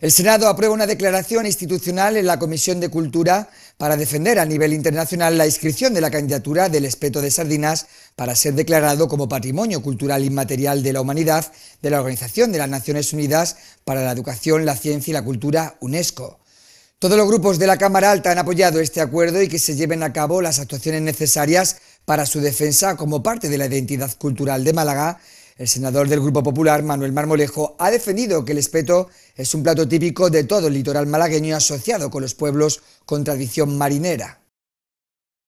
El Senado aprueba una declaración institucional en la Comisión de Cultura para defender a nivel internacional la inscripción de la candidatura del espeto de sardinas para ser declarado como Patrimonio Cultural Inmaterial de la Humanidad de la Organización de las Naciones Unidas para la Educación, la Ciencia y la Cultura, UNESCO. Todos los grupos de la Cámara Alta han apoyado este acuerdo y que se lleven a cabo las actuaciones necesarias para su defensa como parte de la identidad cultural de Málaga el senador del Grupo Popular, Manuel Marmolejo, ha defendido que el espeto es un plato típico de todo el litoral malagueño asociado con los pueblos con tradición marinera.